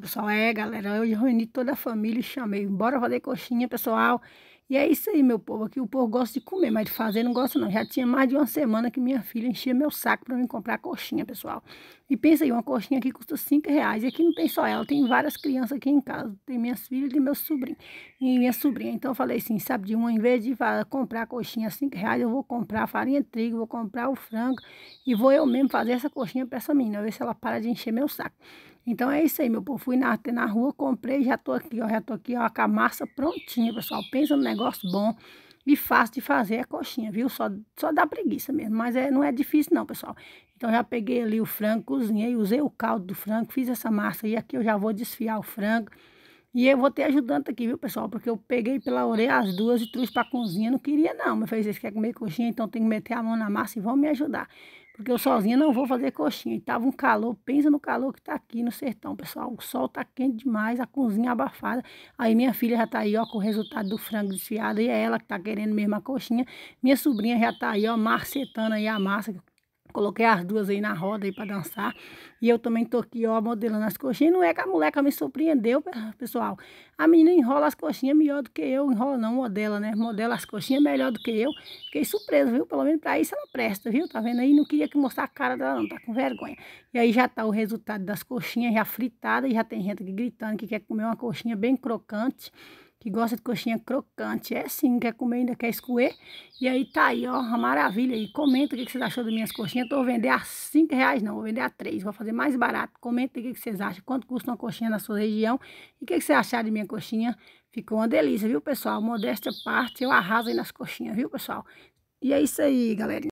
pessoal, é, galera, eu reuni toda a família e chamei. Bora fazer coxinha, pessoal. E é isso aí, meu povo. Aqui o povo gosta de comer, mas de fazer não gosta não. Já tinha mais de uma semana que minha filha enchia meu saco para mim comprar coxinha, pessoal. E pensa aí, uma coxinha aqui custa 5 reais. E aqui não tem só ela, tem várias crianças aqui em casa. Tem minhas filhas e meu sobrinho. E minha sobrinha. Então eu falei assim, sabe de uma, em vez de comprar coxinha 5 reais, eu vou comprar farinha de trigo, vou comprar o frango. E vou eu mesmo fazer essa coxinha para essa menina, ver se ela para de encher meu saco. Então é isso aí, meu povo. Fui na, na rua, comprei, já tô aqui, ó. Já tô aqui, ó, com a massa prontinha, pessoal. Pensa, né? negócio bom e fácil de fazer é coxinha, viu? Só, só dá preguiça mesmo, mas é, não é difícil não, pessoal. Então, já peguei ali o frango, cozinhei, usei o caldo do frango, fiz essa massa e Aqui eu já vou desfiar o frango. E eu vou ter ajudante aqui, viu, pessoal? Porque eu peguei pela orelha as duas e trouxe pra cozinha. Não queria, não, mas fez, vocês querem comer coxinha, então tem que meter a mão na massa e vão me ajudar. Porque eu sozinha não vou fazer coxinha. E tava um calor, pensa no calor que tá aqui no sertão, pessoal. O sol tá quente demais, a cozinha abafada. Aí minha filha já tá aí, ó, com o resultado do frango desfiado. E é ela que tá querendo mesmo a coxinha. Minha sobrinha já tá aí, ó, macetando aí a massa Coloquei as duas aí na roda aí para dançar. E eu também tô aqui, ó, modelando as coxinhas. Não é que a moleca me surpreendeu, pessoal. A menina enrola as coxinhas melhor do que eu. Enrola não, modela, né? Modela as coxinhas melhor do que eu. Fiquei surpresa, viu? Pelo menos pra isso ela presta, viu? Tá vendo aí? Não queria que mostrar a cara dela não, tá com vergonha. E aí já tá o resultado das coxinhas já fritadas. E já tem gente aqui gritando que quer comer uma coxinha bem crocante que gosta de coxinha crocante. É sim, quer comer, ainda quer escoer. E aí tá aí, ó, uma maravilha aí. Comenta o que, que vocês achou das minhas coxinhas. Tô vender a 5 reais, não, vou vender a 3. Vou fazer mais barato. Comenta o que, que vocês acham, quanto custa uma coxinha na sua região. E o que, que vocês acharam de minha coxinha. Ficou uma delícia, viu, pessoal? Modéstia parte, eu arraso aí nas coxinhas, viu, pessoal? E é isso aí, galerinha